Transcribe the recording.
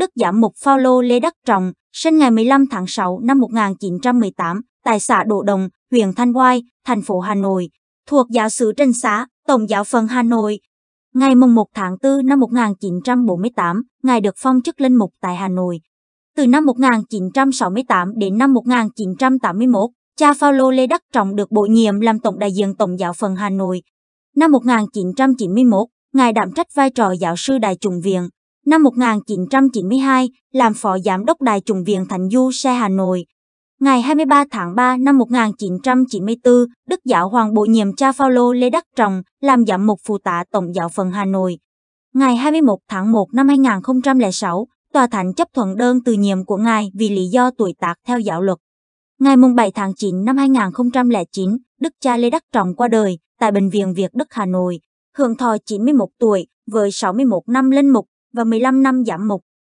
Đức giảm mục Phaolô Lê Đắc Trọng, sinh ngày 15 tháng 6 năm 1918, tại xã Đỗ Đồng, huyện Thanh Oai, thành phố Hà Nội, thuộc giáo sứ Trần Xá, Tổng giáo phận Hà Nội. Ngày 1 tháng 4 năm 1948, Ngài được phong chức linh mục tại Hà Nội. Từ năm 1968 đến năm 1981, cha Phaolô Lê Đắc Trọng được bổ nhiệm làm Tổng đại diện Tổng giáo phận Hà Nội. Năm 1991, Ngài đảm trách vai trò giáo sư đại chủng viện, Năm 1992, làm phó giám đốc Đài trùng viện thành Du Xe Hà Nội. Ngày 23 tháng 3 năm 1994, Đức Giáo Hoàng bổ nhiệm cha Phaolô Lê Đắc Trọng làm giám mục phụ tá Tổng giáo phận Hà Nội. Ngày 21 tháng 1 năm 2006, Tòa Thánh chấp thuận đơn từ nhiệm của ngài vì lý do tuổi tác theo giáo luật. Ngày 7 tháng 9 năm 2009, Đức cha Lê Đắc Trọng qua đời tại Bệnh viện Việt Đức Hà Nội, hưởng thọ 91 tuổi với 61 năm linh mục và 15 năm giảm mục.